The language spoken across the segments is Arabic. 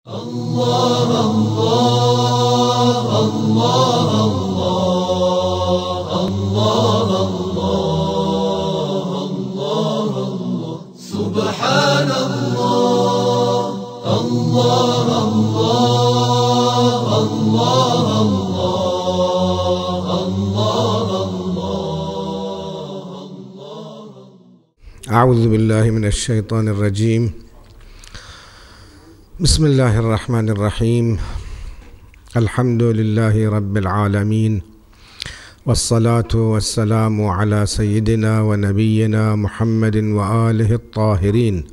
الله الله الله الله الله الله الله سبحان الله الله الله الله الله الله أعوذ بالله من الشيطان الرجيم بسم الله الرحمن الرحيم الحمد لله رب العالمين والصلاه والسلام على سيدنا ونبينا محمد واله الطاهرين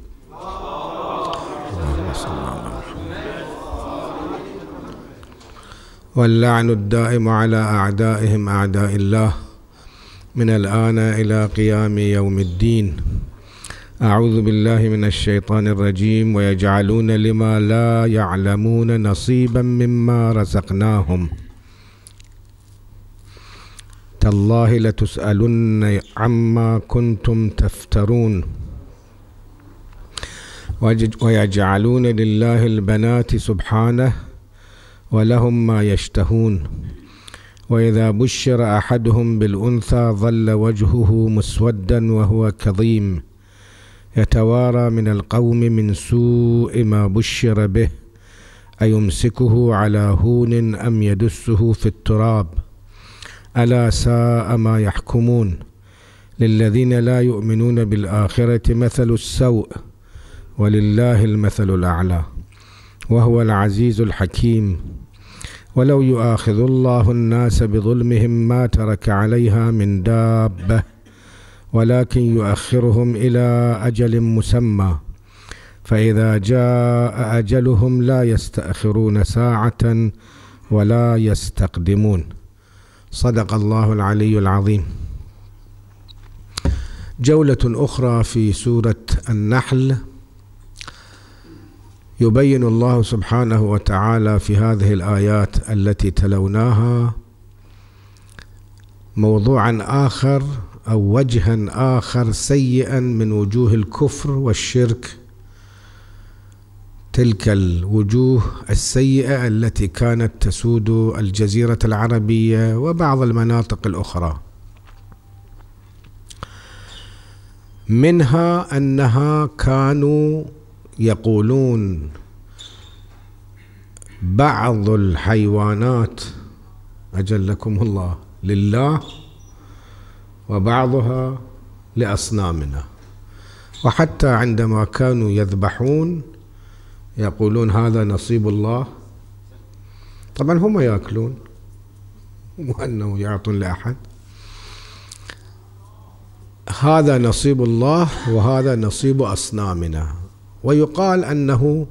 واللعن الدائم على اعدائهم اعداء الله من الان الى قيام يوم الدين أعوذ بالله من الشيطان الرجيم ويجعلون لما لا يعلمون نصيبا مما رزقناهم تالله لتسألن عما كنتم تفترون ويجعلون لله البنات سبحانه ولهم ما يشتهون وإذا بشر أحدهم بالأنثى ظل وجهه مسودا وهو كظيم يتوارى من القوم من سوء ما بشر به أيمسكه على هون أم يدسه في التراب ألا ساء ما يحكمون للذين لا يؤمنون بالآخرة مثل السوء ولله المثل الأعلى وهو العزيز الحكيم ولو يؤاخذ الله الناس بظلمهم ما ترك عليها من دابه ولكن يؤخرهم إلى أجل مسمى فإذا جاء أجلهم لا يستأخرون ساعة ولا يستقدمون صدق الله العلي العظيم جولة أخرى في سورة النحل يبين الله سبحانه وتعالى في هذه الآيات التي تلوناها موضوعا آخر او وجها اخر سيئا من وجوه الكفر والشرك تلك الوجوه السيئه التي كانت تسود الجزيره العربيه وبعض المناطق الاخرى منها انها كانوا يقولون بعض الحيوانات اجلكم الله لله وبعضها لأصنامنا وحتى عندما كانوا يذبحون يقولون هذا نصيب الله طبعا هم ياكلون وأنه يعطون لأحد هذا نصيب الله وهذا نصيب أصنامنا ويقال أنه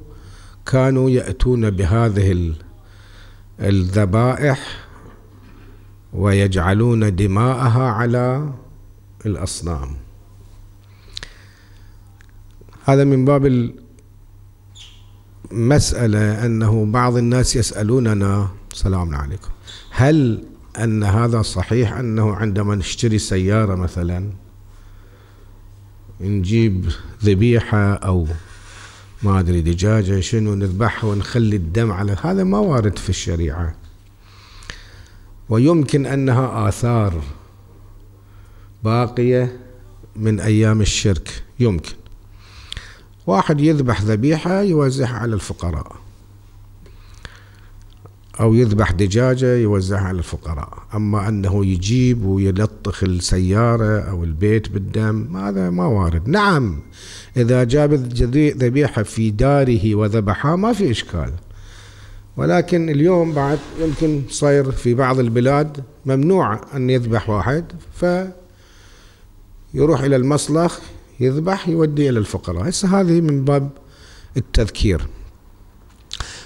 كانوا يأتون بهذه الذبائح ويجعلون دماءها على الاصنام هذا من باب المساله انه بعض الناس يسالوننا سلام عليكم هل ان هذا صحيح انه عندما نشتري سياره مثلا نجيب ذبيحه او ما ادري دجاجه شنو نذبحها ونخلي الدم على هذا ما وارد في الشريعه ويمكن أنها آثار باقية من أيام الشرك يمكن واحد يذبح ذبيحة يوزعها على الفقراء أو يذبح دجاجة يوزعها على الفقراء أما أنه يجيب ويلطخ السيارة أو البيت بالدم هذا ما وارد نعم إذا جاب ذبيحة في داره وذبحها ما في إشكال ولكن اليوم بعد يمكن صاير في بعض البلاد ممنوع أن يذبح واحد فيروح إلى المصلخ يذبح يودي إلى الفقراء هسه هذه من باب التذكير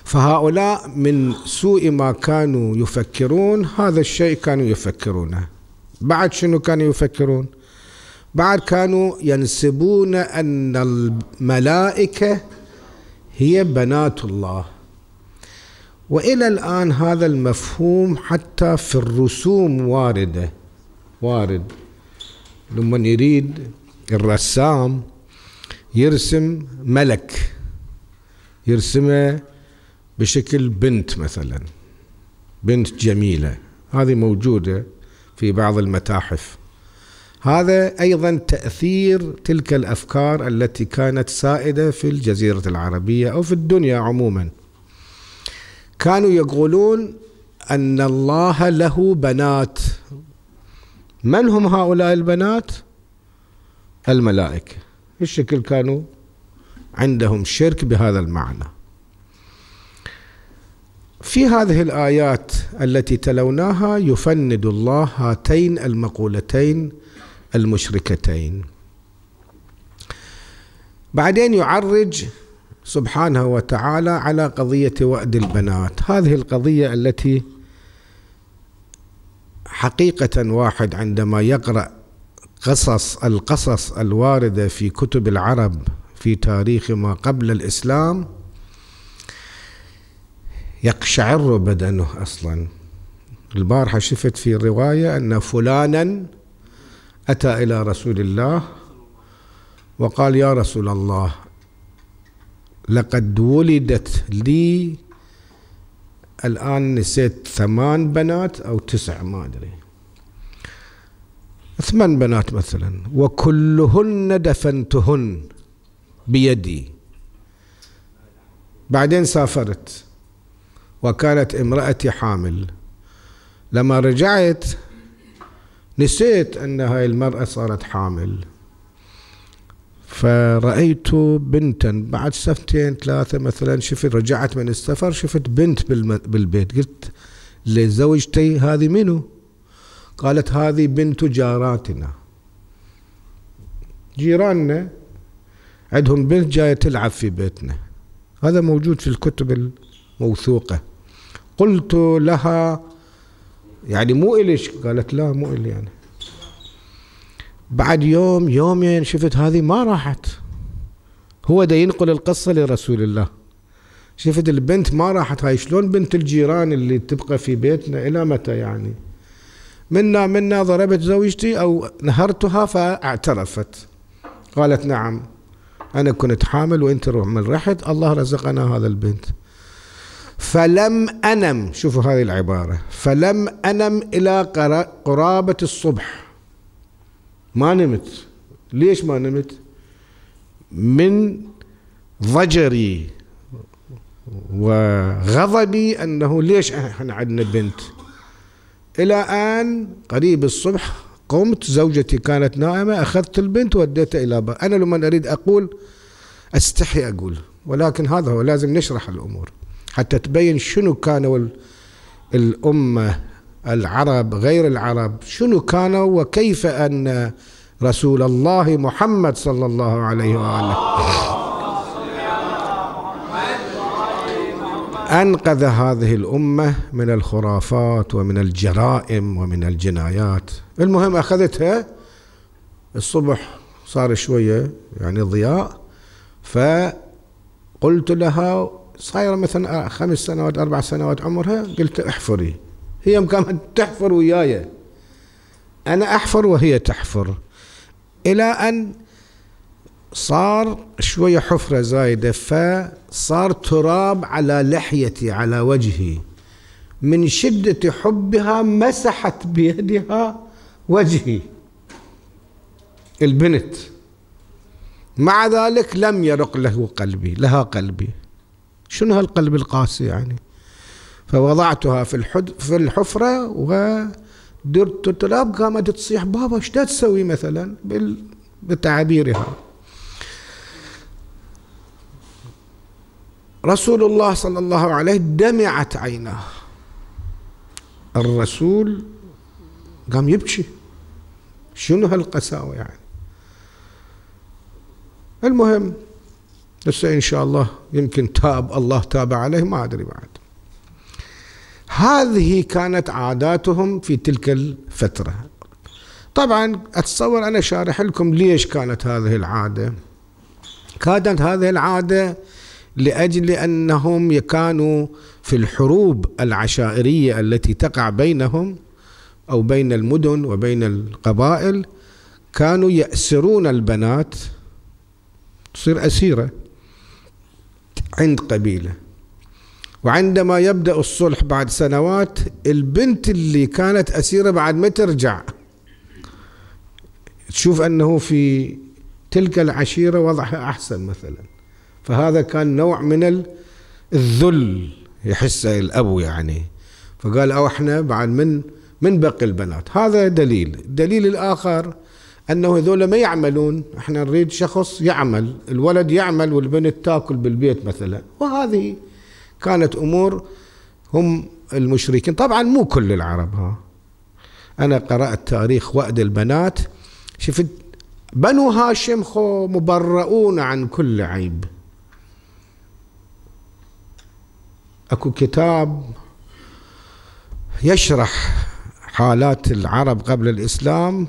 فهؤلاء من سوء ما كانوا يفكرون هذا الشيء كانوا يفكرونه بعد شنو كانوا يفكرون بعد كانوا ينسبون أن الملائكة هي بنات الله والى الان هذا المفهوم حتى في الرسوم وارده وارد لما يريد الرسام يرسم ملك يرسمه بشكل بنت مثلا بنت جميله هذه موجوده في بعض المتاحف هذا ايضا تاثير تلك الافكار التي كانت سائده في الجزيره العربيه او في الدنيا عموما كانوا يقولون أن الله له بنات من هم هؤلاء البنات؟ الملائكة الشكل كانوا عندهم شرك بهذا المعنى في هذه الآيات التي تلوناها يفند الله هاتين المقولتين المشركتين بعدين يعرج سبحانه وتعالى على قضية وأد البنات هذه القضية التي حقيقة واحد عندما يقرأ قصص القصص الواردة في كتب العرب في تاريخ ما قبل الإسلام يقشعر بدنه أصلا البارحة شفت في رواية أن فلانا أتى إلى رسول الله وقال يا رسول الله لقد ولدت لي الآن نسيت ثمان بنات أو تسع ما أدري ثمان بنات مثلا وكلهن دفنتهن بيدي بعدين سافرت وكانت امرأتي حامل لما رجعت نسيت أن هاي المرأة صارت حامل فرأيت بنتا بعد سنتين ثلاثة مثلا شفت رجعت من السفر شفت بنت بالبيت قلت لزوجتي هذه منو قالت هذه بنت جاراتنا جيراننا عندهم بنت جاية تلعب في بيتنا هذا موجود في الكتب الموثوقة قلت لها يعني مو إليش قالت لا مو إلي أنا يعني بعد يوم يومين شفت هذه ما راحت هو دا ينقل القصة لرسول الله شفت البنت ما راحت هاي شلون بنت الجيران اللي تبقى في بيتنا إلى متى يعني منا منا ضربت زوجتي أو نهرتها فاعترفت قالت نعم أنا كنت حامل وأنت من رحت الله رزقنا هذا البنت فلم أنم شوفوا هذه العبارة فلم أنم إلى قرابة الصبح ما نمت ليش ما نمت من ضجري وغضبي أنه ليش احنا عندنا بنت إلى أن قريب الصبح قمت زوجتي كانت نائمة أخذت البنت وديتها إلى بقى. أنا لما أريد أقول أستحي أقول ولكن هذا هو لازم نشرح الأمور حتى تبين شنو كان الأمة العرب غير العرب شنو كانوا وكيف أن رسول الله محمد صلى الله عليه وآله أنقذ هذه الأمة من الخرافات ومن الجرائم ومن الجنايات المهم أخذتها الصبح صار شوية يعني ضياء فقلت لها صايرة مثلا خمس سنوات أربع سنوات عمرها قلت احفري هي كانت تحفر وياي أنا أحفر وهي تحفر إلى أن صار شوية حفرة زايدة فصار تراب على لحيتي على وجهي من شدة حبها مسحت بيدها وجهي البنت مع ذلك لم يرق له قلبي لها قلبي شنو هالقلب القاسي يعني فوضعتها في الحد في الحفرة ودرت التراب قامت تصيح بابا ايش تسوي مثلا بال... بتعابيرها رسول الله صلى الله عليه دمعت عيناه الرسول قام يبكي شنو هالقساوة يعني المهم بس إن شاء الله يمكن تاب الله تاب عليه ما أدري بعد هذه كانت عاداتهم في تلك الفترة طبعا أتصور أنا شارح لكم ليش كانت هذه العادة كانت هذه العادة لأجل أنهم كانوا في الحروب العشائرية التي تقع بينهم أو بين المدن وبين القبائل كانوا يأسرون البنات تصير أسيرة عند قبيلة وعندما يبدأ الصلح بعد سنوات البنت اللي كانت أسيرة بعد ما ترجع تشوف أنه في تلك العشيرة وضعها أحسن مثلا فهذا كان نوع من الذل يحسه الأب يعني فقال أو احنا بعد من من بقي البنات هذا دليل الدليل الآخر أنه هذول ما يعملون احنا نريد شخص يعمل الولد يعمل والبنت تاكل بالبيت مثلا وهذه كانت أمور هم المشركين طبعا مو كل العرب ها أنا قرأت تاريخ وأد البنات شفت بنو هاشم خو مبرؤون عن كل عيب اكو كتاب يشرح حالات العرب قبل الاسلام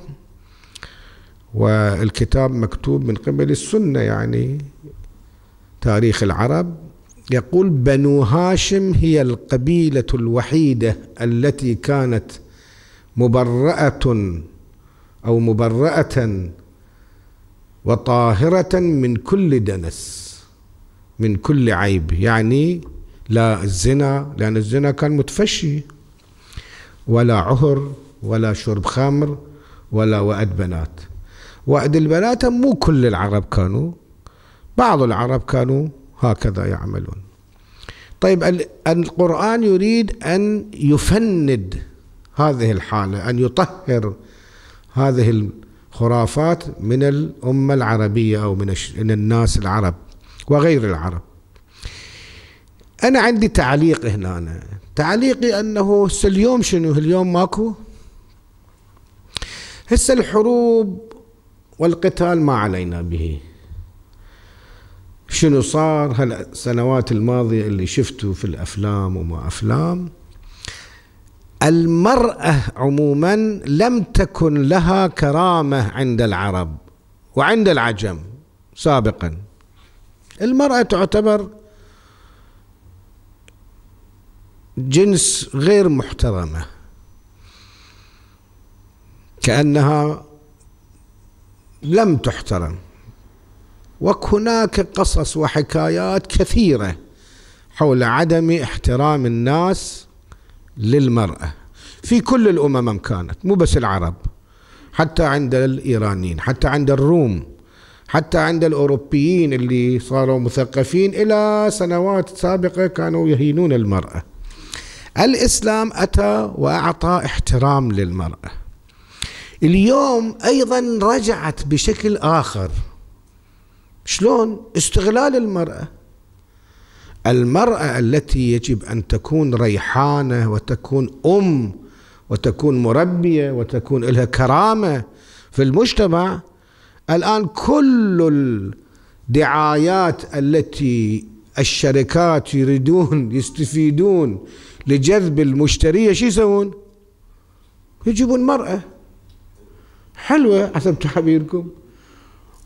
والكتاب مكتوب من قبل السنه يعني تاريخ العرب يقول بنو هاشم هي القبيلة الوحيدة التي كانت مبرأة أو مبرأة وطاهرة من كل دنس من كل عيب يعني لا الزنا لأن الزنا كان متفشي ولا عهر ولا شرب خمر ولا وأد بنات وأد البنات مو كل العرب كانوا بعض العرب كانوا هكذا يعملون طيب القرآن يريد أن يفند هذه الحالة أن يطهر هذه الخرافات من الأمة العربية أو من الناس العرب وغير العرب أنا عندي تعليق هنا أنا. تعليقي أنه هسه اليوم شنو اليوم ماكو هسه الحروب والقتال ما علينا به شنو صار هالسنوات الماضية اللي شفته في الأفلام وما أفلام المرأة عموما لم تكن لها كرامة عند العرب وعند العجم سابقا المرأة تعتبر جنس غير محترمة كأنها لم تحترم وهناك قصص وحكايات كثيرة حول عدم احترام الناس للمرأة في كل الأمم كانت مو بس العرب حتى عند الإيرانيين حتى عند الروم حتى عند الأوروبيين اللي صاروا مثقفين إلى سنوات سابقة كانوا يهينون المرأة الإسلام أتى وأعطى احترام للمرأة اليوم أيضا رجعت بشكل آخر شلون استغلال المرأة المرأة التي يجب أن تكون ريحانة وتكون أم وتكون مربية وتكون لها كرامة في المجتمع الآن كل الدعايات التي الشركات يريدون يستفيدون لجذب المشترية شو يسوون يجيبون مرأة حلوة حسب تعبيركم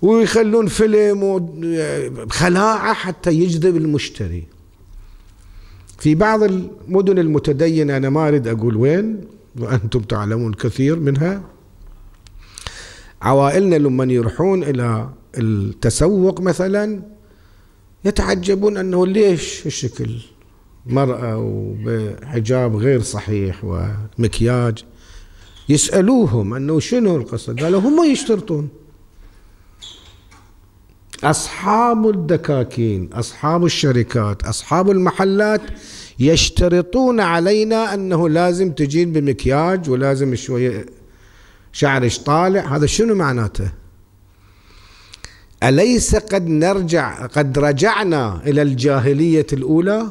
ويخلون فيلم وخلاعة حتى يجذب المشتري في بعض المدن المتدينة أنا ما أريد أقول وين وأنتم تعلمون كثير منها عوائلنا لما يروحون إلى التسوق مثلا يتعجبون أنه ليش الشكل مرأة وبحجاب غير صحيح ومكياج يسألوهم أنه شنو القصة قالوا هم يشترطون أصحاب الدكاكين أصحاب الشركات أصحاب المحلات يشترطون علينا أنه لازم تجين بمكياج ولازم شوية شعرك طالع هذا شنو معناته أليس قد نرجع قد رجعنا إلى الجاهلية الأولى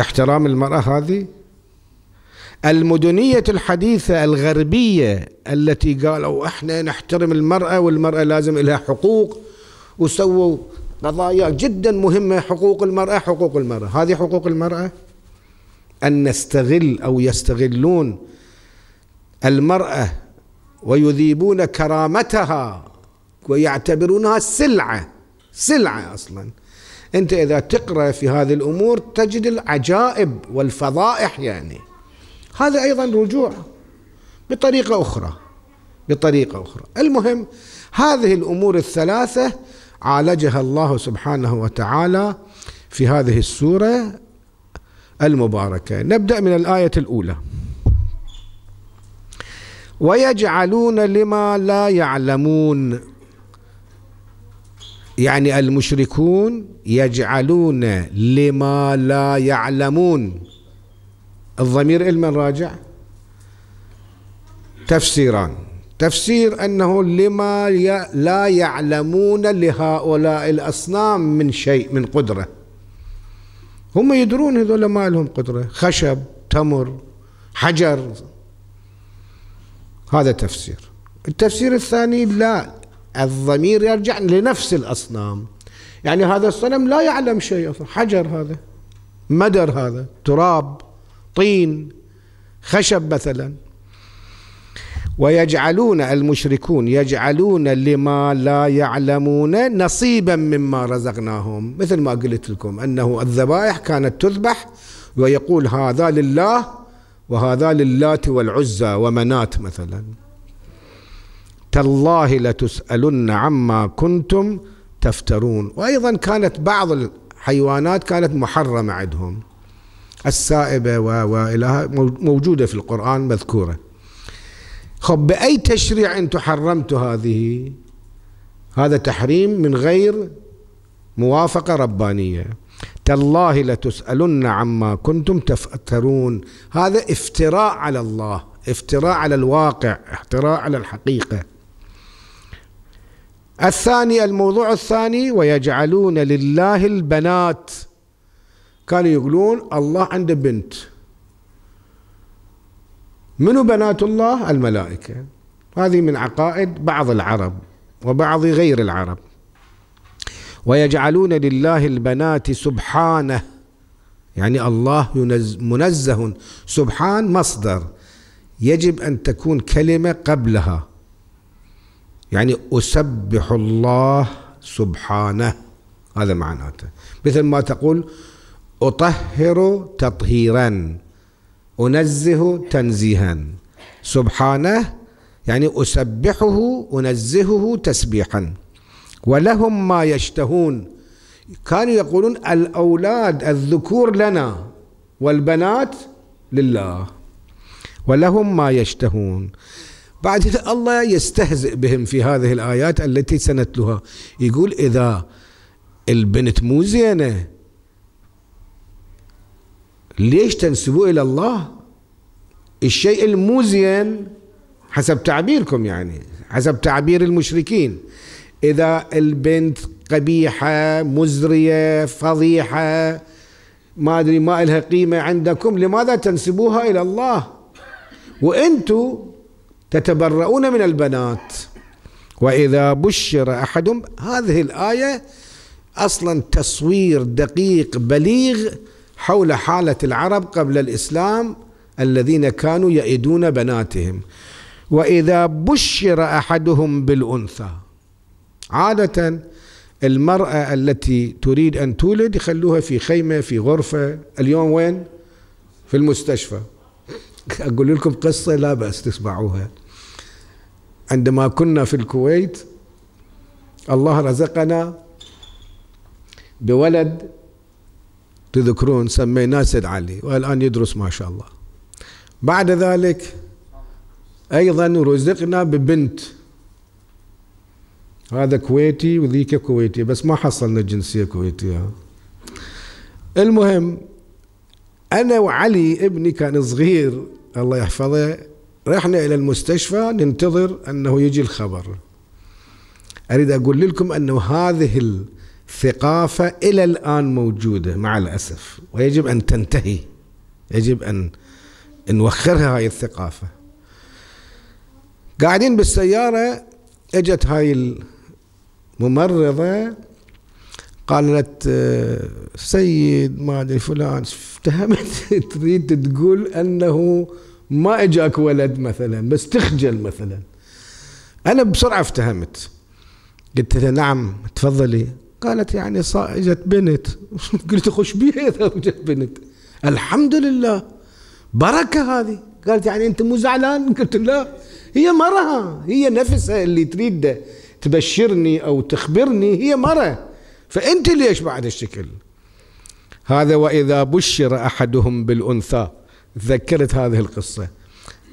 احترام المرأة هذه المدنية الحديثة الغربية التي قالوا احنا نحترم المرأة والمرأة لازم لها حقوق وسووا قضايا جدا مهمة حقوق المرأة حقوق المرأة هذه حقوق المرأة أن نستغل أو يستغلون المرأة ويذيبون كرامتها ويعتبرونها سلعة سلعة أصلا أنت إذا تقرأ في هذه الأمور تجد العجائب والفضائح يعني هذا أيضا رجوع بطريقة أخرى بطريقة أخرى المهم هذه الأمور الثلاثة عالجها الله سبحانه وتعالى في هذه السورة المباركة نبدأ من الآية الأولى ويجعلون لما لا يعلمون يعني المشركون يجعلون لما لا يعلمون الضمير لمن راجع تفسيران تفسير أنه لما لا يعلمون لهؤلاء الأصنام من شيء من قدرة هم يدرون هذول ما لهم قدرة خشب تمر حجر هذا تفسير التفسير الثاني لا الضمير يرجع لنفس الأصنام يعني هذا الصنم لا يعلم شيء أصلا حجر هذا مدر هذا تراب طين خشب مثلا ويجعلون المشركون يجعلون لما لا يعلمون نصيبا مما رزقناهم مثل ما قلت لكم انه الذبائح كانت تذبح ويقول هذا لله وهذا للات والعزى ومنات مثلا تالله لتسالن عما كنتم تفترون وايضا كانت بعض الحيوانات كانت محرمه عندهم السائبة وإلها موجودة في القرآن مذكورة خب بأي تشريع أنتم حرمتوا هذه هذا تحريم من غير موافقة ربانية تالله لتسألن عما كنتم تفترون هذا افتراء على الله افتراء على الواقع افتراء على الحقيقة الثاني الموضوع الثاني ويجعلون لله البنات كانوا يقولون الله عنده بنت منو بنات الله الملائكة هذه من عقائد بعض العرب وبعض غير العرب ويجعلون لله البنات سبحانه يعني الله منزه سبحان مصدر يجب أن تكون كلمة قبلها يعني أسبح الله سبحانه هذا معناته مثل ما تقول أطهر تطهيرا أنزه تنزيها سبحانه يعني أسبحه أنزهه تسبيحا ولهم ما يشتهون كانوا يقولون الأولاد الذكور لنا والبنات لله ولهم ما يشتهون بعد الله يستهزئ بهم في هذه الآيات التي سنتلها يقول إذا البنت مو زينة ليش تنسبوه إلى الله الشيء المزين حسب تعبيركم يعني حسب تعبير المشركين إذا البنت قبيحة مزرية فضيحة ما أدري ما لها قيمة عندكم لماذا تنسبوها إلى الله وأنتم تتبرؤون من البنات وإذا بشر أحدهم هذه الآية أصلا تصوير دقيق بليغ حول حالة العرب قبل الإسلام الذين كانوا يئدون بناتهم وإذا بشر أحدهم بالأنثى عادة المرأة التي تريد أن تولد يخلوها في خيمة في غرفة اليوم وين؟ في المستشفى أقول لكم قصة لا بأس تسمعوها عندما كنا في الكويت الله رزقنا بولد تذكرون سميناه سيد علي والآن يدرس ما شاء الله بعد ذلك أيضا رزقنا ببنت هذا كويتي وذيك كويتي بس ما حصلنا جنسية كويتية المهم أنا وعلي ابني كان صغير الله يحفظه رحنا إلى المستشفى ننتظر أنه يجي الخبر أريد أقول لكم أنه هذه ثقافة إلى الآن موجودة مع الأسف ويجب أن تنتهي يجب أن نوخرها هاي الثقافة قاعدين بالسيارة اجت هاي الممرضة قالت آه، سيد ما ادري فلان افتهمت تريد تقول انه ما اجاك ولد مثلا بس تخجل مثلا انا بسرعه افتهمت قلت لها نعم تفضلي قالت يعني اجت بنت قلت خش بيها اذا اجت بنت الحمد لله بركه هذه قالت يعني انت مو زعلان قلت لا هي مرها هي نفسها اللي تريد تبشرني او تخبرني هي مره فانت ليش بعد الشكل هذا واذا بشر احدهم بالانثى تذكرت هذه القصه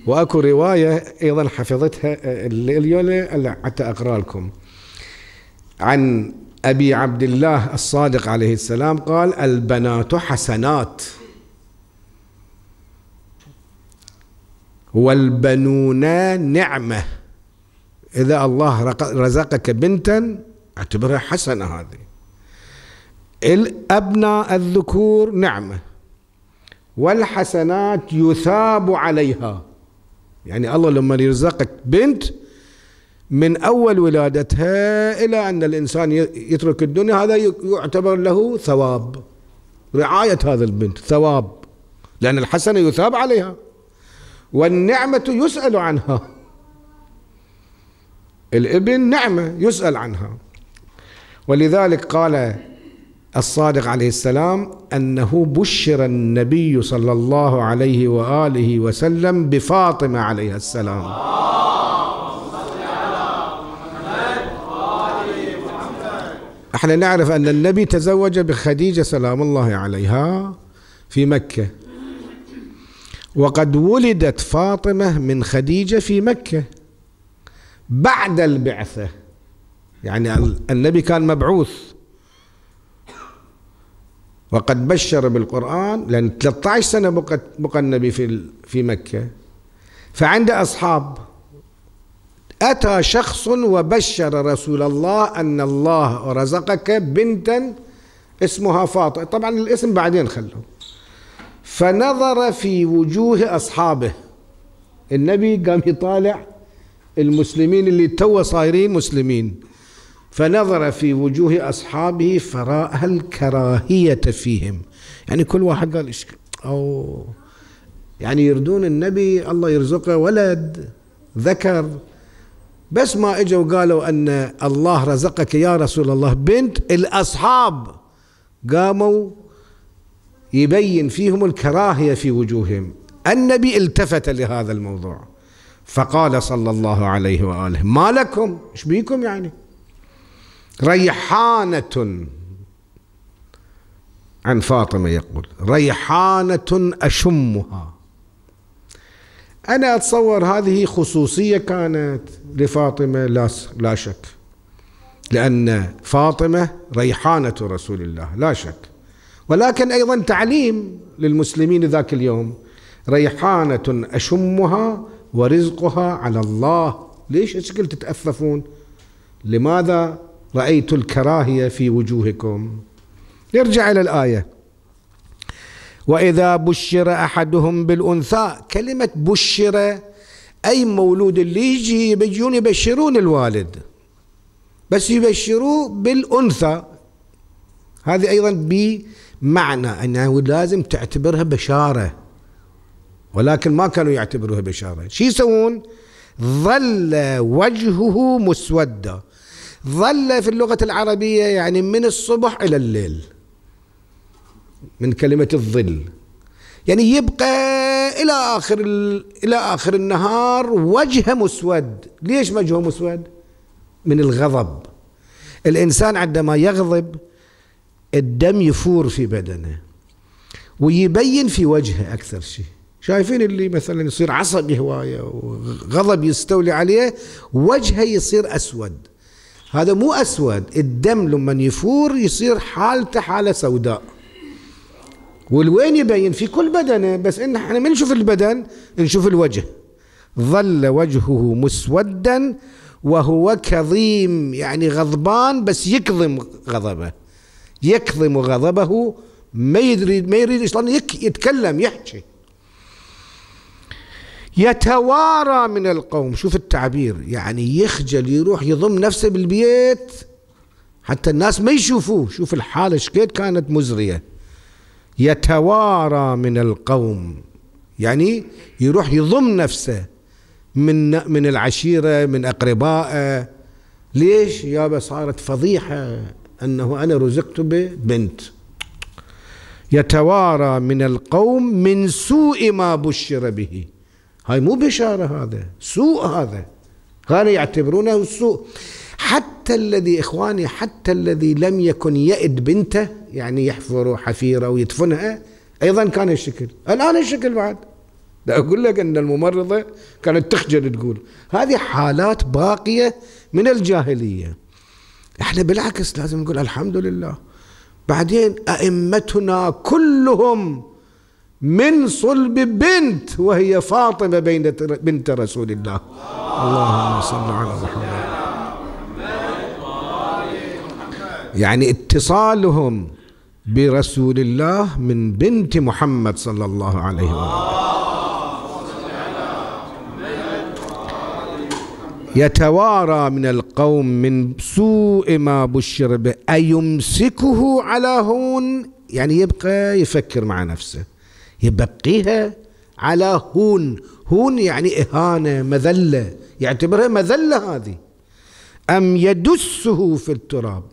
واكو روايه ايضا حفظتها آه، اليوم حتى اقرا لكم عن أبي عبد الله الصادق عليه السلام قال البنات حسنات والبنون نعمة إذا الله رزقك بنتا اعتبرها حسنة هذه الأبناء الذكور نعمة والحسنات يثاب عليها يعني الله لما يرزقك بنت من أول ولادتها إلى أن الإنسان يترك الدنيا هذا يعتبر له ثواب رعاية هذا البنت ثواب لأن الحسنة يثاب عليها والنعمة يسأل عنها الابن نعمة يسأل عنها ولذلك قال الصادق عليه السلام أنه بشر النبي صلى الله عليه وآله وسلم بفاطمة عليها السلام احنا نعرف ان النبي تزوج بخديجه سلام الله عليها في مكه وقد ولدت فاطمه من خديجه في مكه بعد البعثه يعني النبي كان مبعوث وقد بشر بالقران لان 13 سنه بقى النبي في في مكه فعند اصحاب أتى شخص وبشر رسول الله أن الله رزقك بنتا اسمها فاطمة طبعا الاسم بعدين خلوه فنظر في وجوه أصحابه النبي قام يطالع المسلمين اللي تو صايرين مسلمين فنظر في وجوه أصحابه فرأى الكراهية فيهم يعني كل واحد قال إيش أو يعني يردون النبي الله يرزقه ولد ذكر بس ما اجوا قالوا ان الله رزقك يا رسول الله بنت الاصحاب قاموا يبين فيهم الكراهيه في وجوههم النبي التفت لهذا الموضوع فقال صلى الله عليه واله ما لكم ايش بيكم يعني ريحانه عن فاطمه يقول ريحانه اشمها أنا أتصور هذه خصوصية كانت لفاطمة لا, لا شك لأن فاطمة ريحانة رسول الله لا شك ولكن أيضا تعليم للمسلمين ذاك اليوم ريحانة أشمها ورزقها على الله ليش أشكل تتأففون لماذا رأيت الكراهية في وجوهكم نرجع إلى الآية واذا بشر احدهم بالانثى كلمه بشر اي مولود اللي يجي بيجون يبشرون الوالد بس يبشروه بالانثى هذه ايضا بمعنى انه لازم تعتبرها بشاره ولكن ما كانوا يعتبروها بشاره شو يسوون ظل وجهه مسودا ظل في اللغه العربيه يعني من الصبح الى الليل من كلمة الظل يعني يبقى إلى آخر إلى آخر النهار وجهه مسود ليش وجهه مسود من الغضب الإنسان عندما يغضب الدم يفور في بدنه ويبين في وجهه أكثر شيء شايفين اللي مثلا يصير عصبي هواية وغضب يستولي عليه وجهه يصير أسود هذا مو أسود الدم لما يفور يصير حالته حالة سوداء والوين يبين في كل بدنه بس ان احنا ما نشوف البدن نشوف الوجه ظل وجهه مسودا وهو كظيم يعني غضبان بس يكظم غضبه يكظم غضبه ما يدري ما يريد اصلا يتكلم يحكي يتوارى من القوم شوف التعبير يعني يخجل يروح يضم نفسه بالبيت حتى الناس ما يشوفوه شوف الحالة شكيت كانت مزرية يتوارى من القوم يعني يروح يضم نفسه من من العشيره من اقربائه ليش يابا صارت فضيحه انه انا رزقت ببنت يتوارى من القوم من سوء ما بشر به هاي مو بشاره هذا سوء هذا كانوا يعتبرونه سوء حتى الذي إخواني حتى الذي لم يكن يئد بنته يعني يحفر حفيرة ويدفنها أيضا كان الشكل الآن الشكل بعد لا أقول لك أن الممرضة كانت تخجل تقول هذه حالات باقية من الجاهلية احنا بالعكس لازم نقول الحمد لله بعدين أئمتنا كلهم من صلب بنت وهي فاطمة بنت رسول الله اللهم صل على محمد يعني اتصالهم برسول الله من بنت محمد صلى الله عليه وسلم يتوارى من القوم من سوء ما بشر به أيمسكه على هون يعني يبقى يفكر مع نفسه يبقيها على هون هون يعني إهانة مذلة يعتبرها مذلة هذه أم يدسه في التراب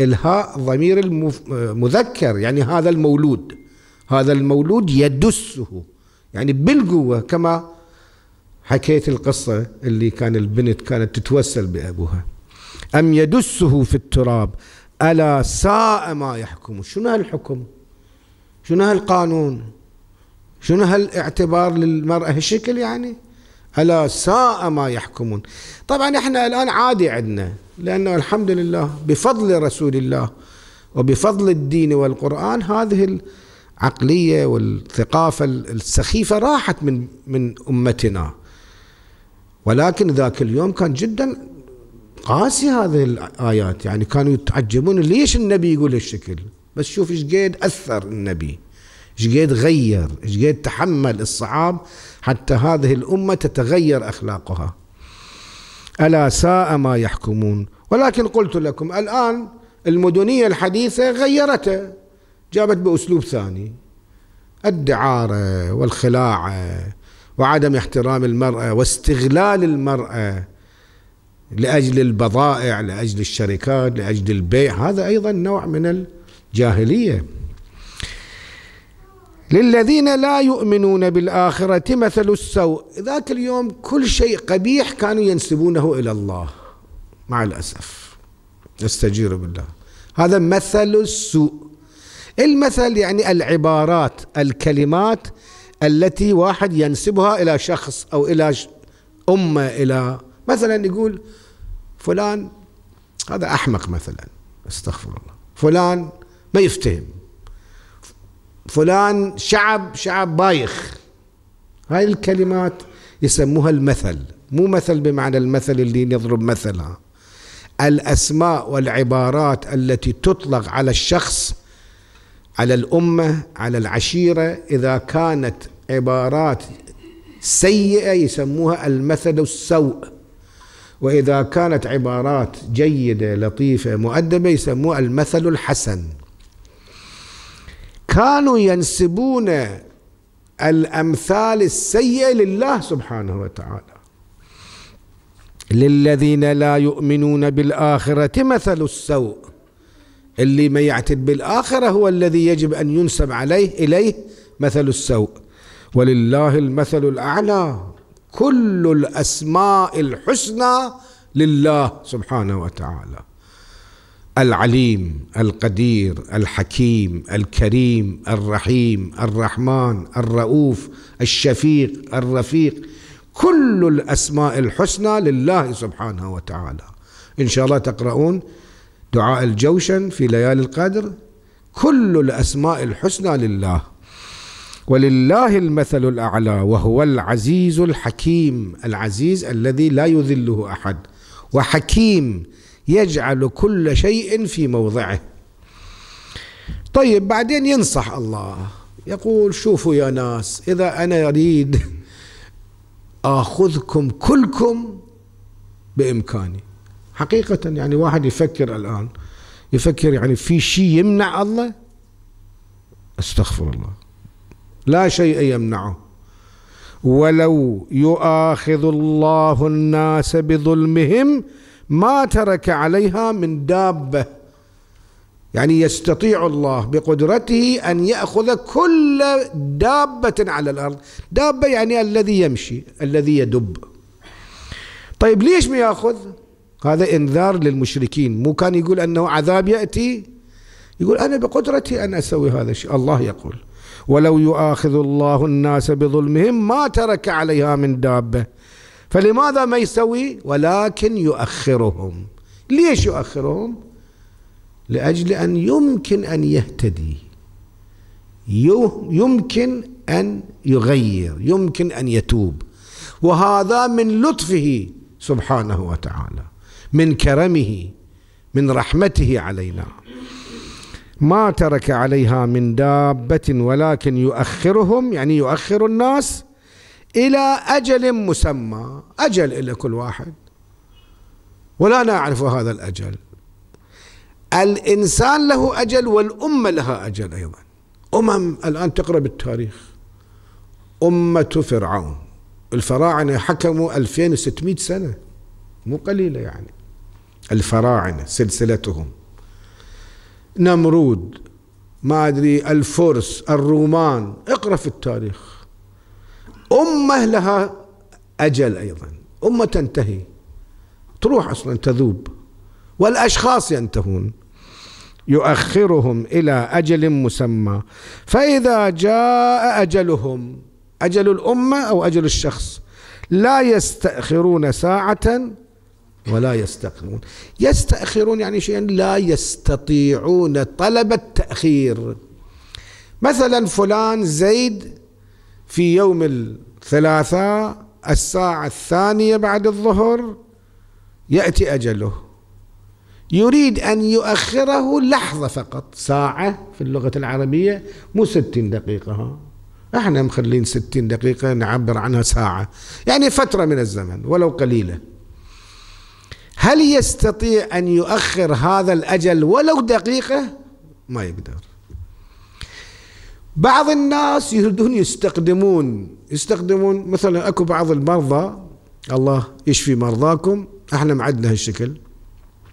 الهاء ضمير المذكر يعني هذا المولود هذا المولود يدسه يعني بالقوة كما حكيت القصة اللي كان البنت كانت تتوسل بأبوها أم يدسه في التراب ألا ساء ما يحكم شنو هالحكم شنو هالقانون شنو هالاعتبار للمرأة هالشكل يعني ألا ساء ما يحكمون طبعا احنا الآن عادي عندنا لأنه الحمد لله بفضل رسول الله وبفضل الدين والقرآن هذه العقلية والثقافة السخيفة راحت من من أمتنا ولكن ذاك اليوم كان جدا قاسي هذه الآيات يعني كانوا يتعجبون ليش النبي يقول الشكل بس شوف ايش قد أثر النبي شقد غير شقد تحمل الصعاب حتى هذه الأمة تتغير أخلاقها ألا ساء ما يحكمون ولكن قلت لكم الآن المدنية الحديثة غيرته جابت بأسلوب ثاني الدعارة والخلاعة وعدم احترام المرأة واستغلال المرأة لأجل البضائع لأجل الشركات لأجل البيع هذا أيضا نوع من الجاهلية للذين لا يؤمنون بالآخرة مثل السوء ذاك اليوم كل شيء قبيح كانوا ينسبونه إلى الله مع الأسف نستجير بالله هذا مثل السوء المثل يعني العبارات الكلمات التي واحد ينسبها إلى شخص أو إلى أمة إلى مثلا يقول فلان هذا أحمق مثلا استغفر الله فلان ما يفتهم فلان شعب شعب بايخ هاي الكلمات يسموها المثل مو مثل بمعنى المثل اللي نضرب مثلها الأسماء والعبارات التي تطلق على الشخص على الأمة على العشيرة إذا كانت عبارات سيئة يسموها المثل السوء وإذا كانت عبارات جيدة لطيفة مؤدبة يسموها المثل الحسن كانوا ينسبون الامثال السيئه لله سبحانه وتعالى للذين لا يؤمنون بالاخره مثل السوء اللي ما يعتد بالاخره هو الذي يجب ان ينسب عليه اليه مثل السوء ولله المثل الاعلى كل الاسماء الحسنى لله سبحانه وتعالى العليم القدير الحكيم الكريم الرحيم الرحمن الرؤوف الشفيق الرفيق كل الاسماء الحسنى لله سبحانه وتعالى ان شاء الله تقرؤون دعاء الجوشن في ليالي القدر كل الاسماء الحسنى لله ولله المثل الاعلى وهو العزيز الحكيم العزيز الذي لا يذله احد وحكيم يجعل كل شيء في موضعه طيب بعدين ينصح الله يقول شوفوا يا ناس إذا أنا أريد آخذكم كلكم بإمكاني حقيقة يعني واحد يفكر الآن يفكر يعني في شيء يمنع الله استغفر الله لا شيء يمنعه ولو يؤاخذ الله الناس بظلمهم ما ترك عليها من دابة يعني يستطيع الله بقدرته أن يأخذ كل دابة على الأرض دابة يعني الذي يمشي الذي يدب طيب ليش ما يأخذ هذا انذار للمشركين مو كان يقول أنه عذاب يأتي يقول أنا بقدرتي أن أسوي هذا الشيء الله يقول ولو يؤاخذ الله الناس بظلمهم ما ترك عليها من دابه فلماذا ما يسوي ولكن يؤخرهم ليش يؤخرهم لأجل أن يمكن أن يهتدي يمكن أن يغير يمكن أن يتوب وهذا من لطفه سبحانه وتعالى من كرمه من رحمته علينا ما ترك عليها من دابة ولكن يؤخرهم يعني يؤخر الناس إلى أجل مسمى أجل إلى كل واحد ولا نعرف هذا الأجل الإنسان له أجل والأمة لها أجل أيضا أمم الآن تقرأ بالتاريخ أمة فرعون الفراعنة حكموا 2600 سنة مو قليلة يعني الفراعنة سلسلتهم نمرود ما أدري الفرس الرومان اقرأ في التاريخ أمة لها أجل أيضا أمة تنتهي تروح أصلا تذوب والأشخاص ينتهون يؤخرهم إلى أجل مسمى فإذا جاء أجلهم أجل الأمة أو أجل الشخص لا يستأخرون ساعة ولا يستأخرون يستأخرون يعني شيئا لا يستطيعون طلب التأخير مثلا فلان زيد في يوم الثلاثاء الساعة الثانية بعد الظهر يأتي أجله يريد أن يؤخره لحظة فقط ساعة في اللغة العربية مو ستين دقيقة ها احنا مخلين ستين دقيقة نعبر عنها ساعة يعني فترة من الزمن ولو قليلة هل يستطيع أن يؤخر هذا الأجل ولو دقيقة ما يقدر بعض الناس يريدون يستخدمون يستخدمون مثلا اكو بعض المرضى الله يشفي مرضاكم احنا معدنا هالشكل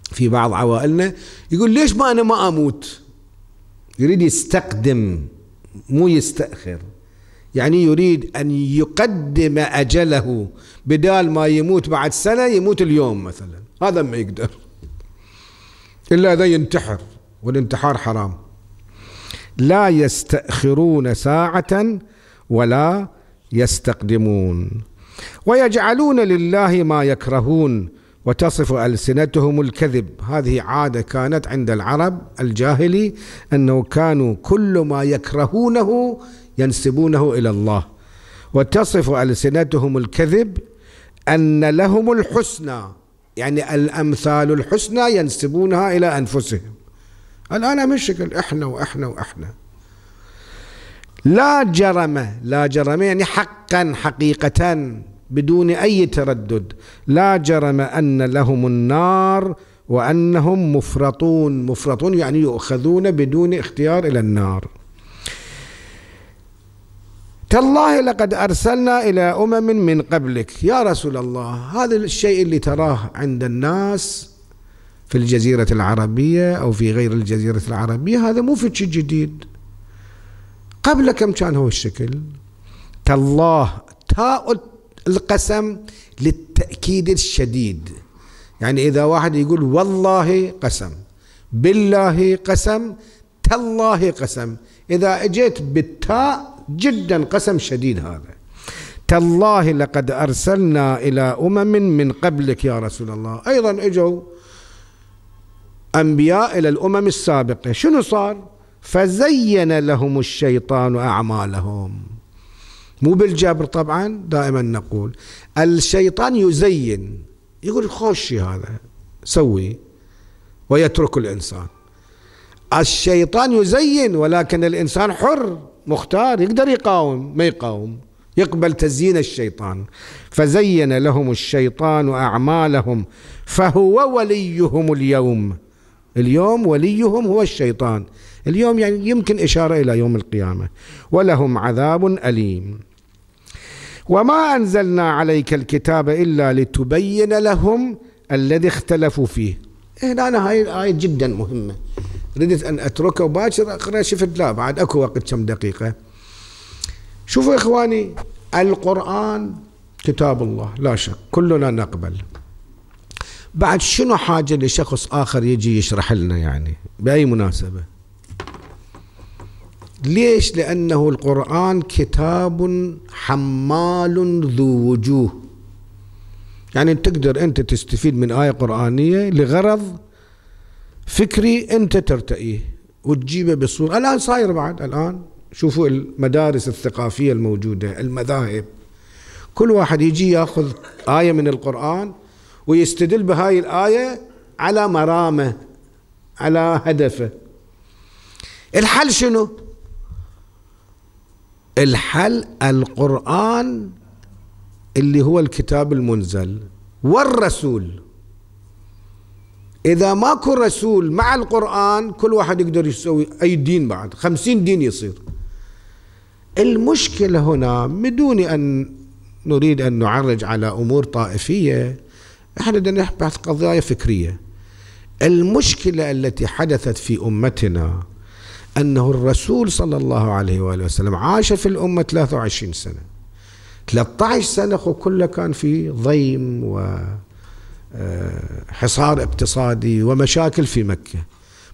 في بعض عوائلنا يقول ليش ما انا ما اموت يريد يستقدم مو يستاخر يعني يريد ان يقدم اجله بدال ما يموت بعد سنه يموت اليوم مثلا هذا ما يقدر الا اذا ينتحر والانتحار حرام لا يستأخرون ساعة ولا يستقدمون ويجعلون لله ما يكرهون وتصف ألسنتهم الكذب هذه عادة كانت عند العرب الجاهلي أنه كانوا كل ما يكرهونه ينسبونه إلى الله وتصف ألسنتهم الكذب أن لهم الحسنى يعني الأمثال الحسنى ينسبونها إلى أنفسهم الآن شكل إحنا وإحنا وإحنا لا جرم لا جرم يعني حقا حقيقة بدون أي تردد لا جرم أن لهم النار وأنهم مفرطون مفرطون يعني يؤخذون بدون اختيار إلى النار تالله لقد أرسلنا إلى أمم من قبلك يا رسول الله هذا الشيء اللي تراه عند الناس في الجزيرة العربية أو في غير الجزيرة العربية هذا مو شيء جديد قبل كم كان هو الشكل تالله تاء القسم للتأكيد الشديد يعني إذا واحد يقول والله قسم بالله قسم تالله قسم إذا أجيت بالتاء جدا قسم شديد هذا تالله لقد أرسلنا إلى أمم من قبلك يا رسول الله أيضا إجوا أنبياء إلى الأمم السابقة شنو صار فزين لهم الشيطان أعمالهم مو بالجبر طبعا دائما نقول الشيطان يزين يقول خوشي هذا سوي ويترك الإنسان الشيطان يزين ولكن الإنسان حر مختار يقدر يقاوم ما يقاوم يقبل تزيين الشيطان فزين لهم الشيطان أعمالهم فهو وليهم اليوم اليوم وليهم هو الشيطان اليوم يعني يمكن إشارة إلى يوم القيامة ولهم عذاب أليم وما أنزلنا عليك الكتاب إلا لتبين لهم الذي اختلفوا فيه هنا إيه، أنا هاي الآية جدا مهمة ردت أن أتركه وباشر أقرأ شفت لا بعد أكو وقت كم دقيقة شوفوا إخواني القرآن كتاب الله لا شك كلنا نقبل بعد شنو حاجة لشخص آخر يجي يشرح لنا يعني بأي مناسبة ليش لأنه القرآن كتاب حمال ذو وجوه يعني تقدر أنت تستفيد من آية قرآنية لغرض فكري أنت ترتئيه وتجيبه بصورة الآن صاير بعد الآن شوفوا المدارس الثقافية الموجودة المذاهب كل واحد يجي ياخذ آية من القرآن ويستدل بهاي الآية على مرامه على هدفه الحل شنو الحل القرآن اللي هو الكتاب المنزل والرسول إذا ماكو رسول مع القرآن كل واحد يقدر يسوي أي دين بعد خمسين دين يصير المشكلة هنا بدون أن نريد أن نعرج على أمور طائفية احنا بدنا نبحث قضايا فكريه المشكله التي حدثت في امتنا انه الرسول صلى الله عليه واله وسلم عاش في الامه 23 سنه 13 سنه كلها كان في ضيم و آه، حصار اقتصادي ومشاكل في مكه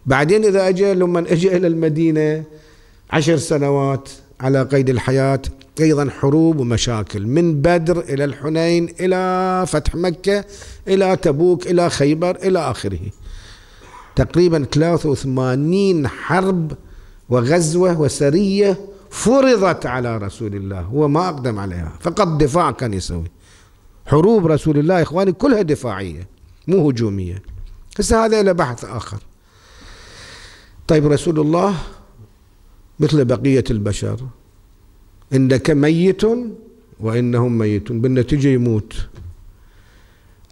بعدين اذا اجى لما اجى الى المدينه عشر سنوات على قيد الحياه أيضا حروب ومشاكل من بدر إلى الحنين إلى فتح مكة إلى تبوك إلى خيبر إلى آخره تقريبا 83 حرب وغزوة وسرية فرضت على رسول الله هو ما أقدم عليها فقط دفاع كان يسوي حروب رسول الله إخواني كلها دفاعية مو هجومية هسه هذا إلى بحث آخر طيب رسول الله مثل بقية البشر إنك ميت وإنهم ميتون بالنتيجة يموت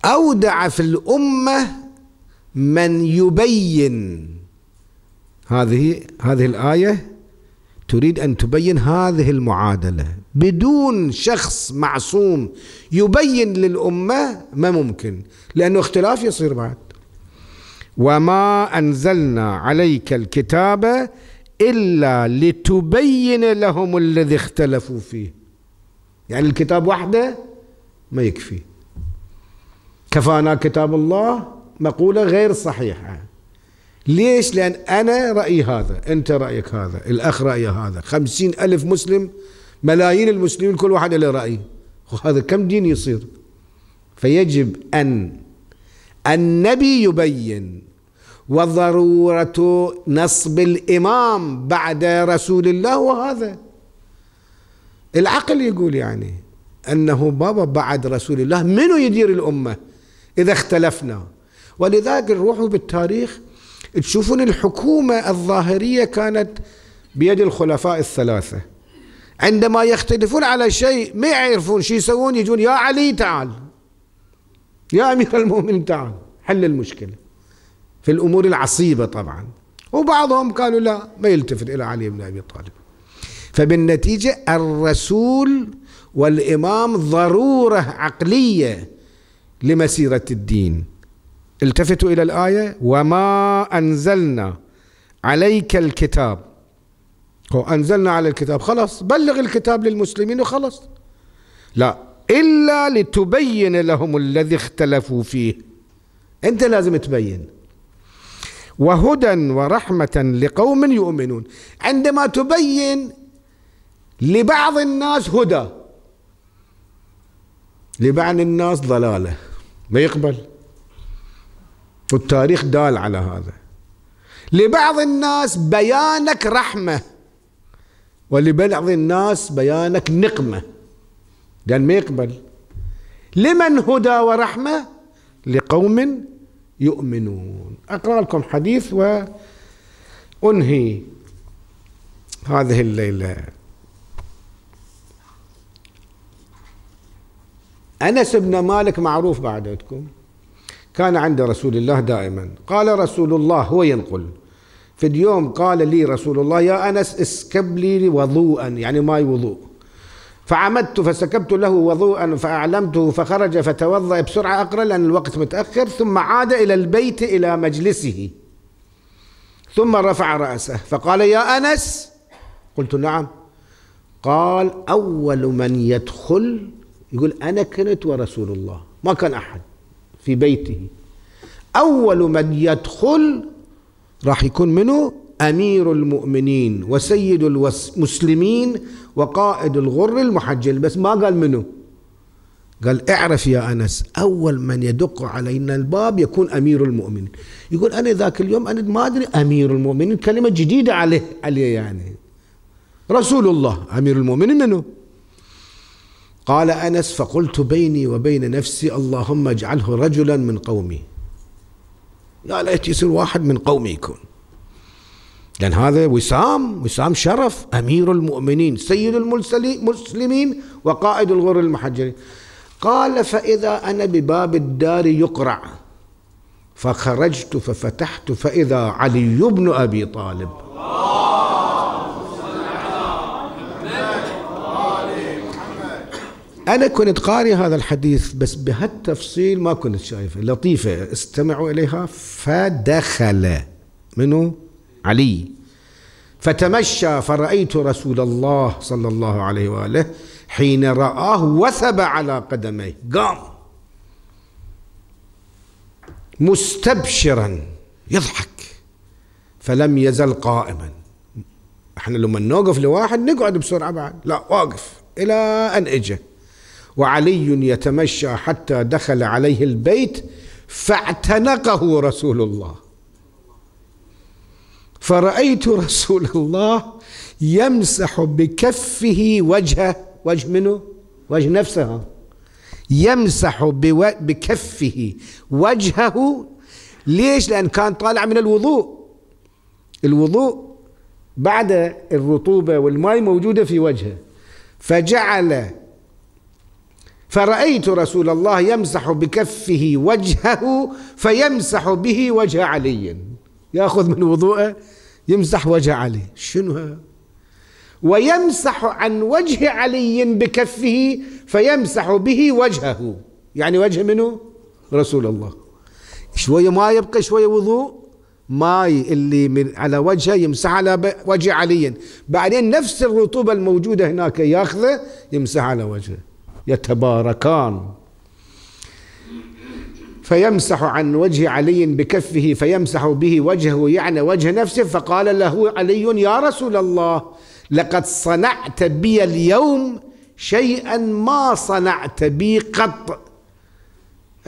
أودع في الأمة من يبين هذه هذه الآية تريد أن تبين هذه المعادلة بدون شخص معصوم يبين للأمة ما ممكن لأنه اختلاف يصير بعد وما أنزلنا عليك الكتاب إلا لتبين لهم الذي اختلفوا فيه يعني الكتاب وحده ما يكفي كفانا كتاب الله مقولة غير صحيحة ليش لأن أنا رأيي هذا أنت رأيك هذا الأخ رأيه هذا خمسين ألف مسلم ملايين المسلمين كل واحد له رأي وهذا كم دين يصير فيجب أن النبي يبين وضرورة نصب الإمام بعد رسول الله وهذا العقل يقول يعني أنه بابا بعد رسول الله منو يدير الأمة إذا اختلفنا ولذلك نروحوا بالتاريخ تشوفون الحكومة الظاهرية كانت بيد الخلفاء الثلاثة عندما يختلفون على شيء ما يعرفون شو يسوون يجون يا علي تعال يا أمير المؤمنين تعال حل المشكلة في الأمور العصيبة طبعا وبعضهم قالوا لا ما يلتفت إلى علي بن أبي طالب فبالنتيجة الرسول والإمام ضرورة عقلية لمسيرة الدين التفتوا إلى الآية وما أنزلنا عليك الكتاب هو أنزلنا على الكتاب خلاص بلغ الكتاب للمسلمين وخلاص لا إلا لتبين لهم الذي اختلفوا فيه أنت لازم تبين وهدى ورحمة لقوم يؤمنون عندما تبين لبعض الناس هدى لبعض الناس ضلالة ما يقبل والتاريخ دال على هذا لبعض الناس بيانك رحمة ولبعض الناس بيانك نقمة لأن ما يقبل لمن هدى ورحمة لقوم يؤمنون أقرأ لكم حديث وأنهي هذه الليلة أنس بن مالك معروف بعدكم كان عند رسول الله دائما قال رسول الله هو ينقل في اليوم قال لي رسول الله يا أنس اسكب لي وضوءا يعني ماي وضوء فعمدت فسكبت له وضوءا فأعلمته فخرج فتوضأ بسرعة أقرأ لأن الوقت متأخر ثم عاد إلى البيت إلى مجلسه ثم رفع رأسه فقال يا أنس قلت نعم قال أول من يدخل يقول أنا كنت ورسول الله ما كان أحد في بيته أول من يدخل راح يكون منه امير المؤمنين وسيد المسلمين وقائد الغر المحجل بس ما قال منه قال اعرف يا انس اول من يدق علينا الباب يكون امير المؤمنين يقول انا ذاك اليوم انا ما ادري امير المؤمنين كلمه جديده عليه عليه يعني رسول الله امير المؤمنين منه قال انس فقلت بيني وبين نفسي اللهم اجعله رجلا من قومي يا ليت يصير واحد من قومي يكون لأن هذا وسام وسام شرف أمير المؤمنين سيد المسلمين وقائد الغر المحجرين قال فإذا أنا بباب الدار يقرع فخرجت ففتحت فإذا علي بن أبي طالب أنا كنت قاري هذا الحديث بس بهالتفصيل ما كنت شايفه لطيفة استمعوا إليها فدخل منو علي فتمشى فرأيت رسول الله صلى الله عليه وآله حين رآه وثب على قدميه قام مستبشرا يضحك فلم يزل قائما احنا لما نوقف لواحد نقعد بسرعة بعد لا واقف إلى أن إجا وعلي يتمشى حتى دخل عليه البيت فاعتنقه رسول الله فرأيت رسول الله يمسح بكفه وجهه وجه منه وجه نفسه يمسح بكفه وجهه ليش لأن كان طالع من الوضوء الوضوء بعد الرطوبة والماء موجودة في وجهه فجعل فرأيت رسول الله يمسح بكفه وجهه فيمسح به وجه علي ياخذ من وضوءه يمسح وجه علي شنو هذا ويمسح عن وجه علي بكفه فيمسح به وجهه يعني وجه منه رسول الله شوية ما يبقى شوية وضوء ماي اللي من على وجهه يمسح على وجه علي بعدين نفس الرطوبة الموجودة هناك ياخذه يمسح على وجهه يتباركان فيمسح عن وجه علي بكفه فيمسح به وجهه يعني وجه نفسه فقال له علي يا رسول الله لقد صنعت بي اليوم شيئا ما صنعت بي قط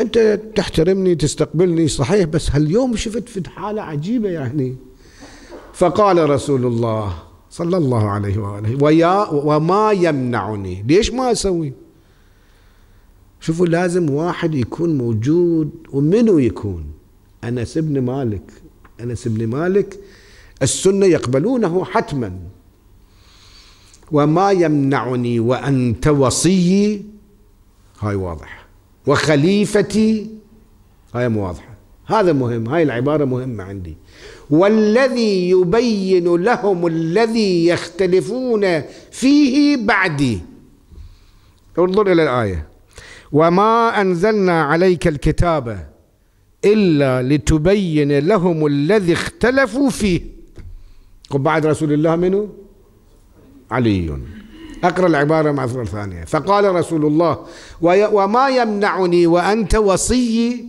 انت تحترمني تستقبلني صحيح بس هاليوم شفت في حاله عجيبه يعني فقال رسول الله صلى الله عليه واله ويا وما يمنعني ليش ما اسوي شوفوا لازم واحد يكون موجود ومنو يكون أنس بن مالك أنس بن مالك السنة يقبلونه حتما وما يمنعني وأنت وصيي هاي واضح وخليفتي هاي مو واضحة هذا مهم هاي العبارة مهمة عندي والذي يبين لهم الذي يختلفون فيه بعدي انظر إلى الآية وما أنزلنا عليك الكتاب إلا لتبين لهم الذي اختلفوا فيه وبعد رسول الله منه علي أقرأ العبارة مع صورة ثانية فقال رسول الله وما يمنعني وأنت وصيي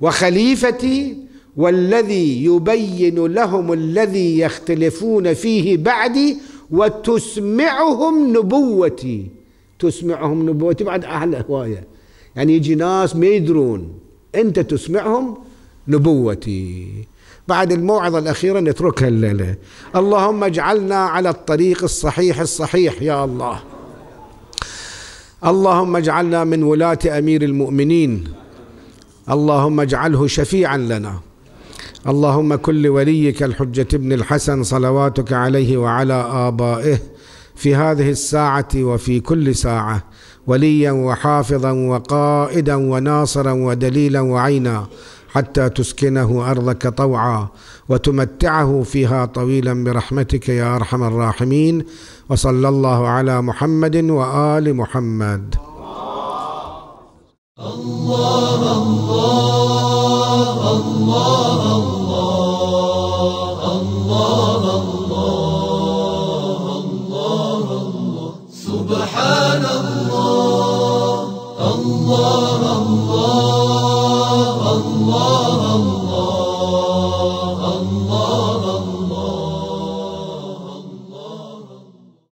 وخليفتي والذي يبين لهم الذي يختلفون فيه بعدي وتسمعهم نبوتي تسمعهم نبوة بعد أهل هواية يعني يجي ناس ما يدرون أنت تسمعهم نبوتي بعد الموعظة الأخيرة نتركها الليلة اللهم اجعلنا على الطريق الصحيح الصحيح يا الله اللهم اجعلنا من ولاة أمير المؤمنين اللهم اجعله شفيعا لنا اللهم كل وليك الحجة ابن الحسن صلواتك عليه وعلى آبائه في هذه الساعه وفي كل ساعه وليا وحافظا وقائدا وناصرا ودليلا وعينا حتى تسكنه ارضك طوعا وتمتعه فيها طويلا برحمتك يا ارحم الراحمين وصلى الله على محمد وال محمد الله الله